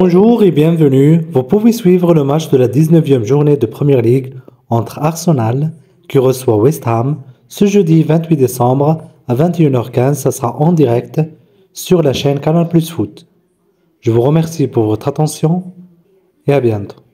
Bonjour et bienvenue. Vous pouvez suivre le match de la 19e journée de Premier League entre Arsenal, qui reçoit West Ham, ce jeudi 28 décembre à 21h15. Ça sera en direct sur la chaîne Canal Plus Foot. Je vous remercie pour votre attention et à bientôt.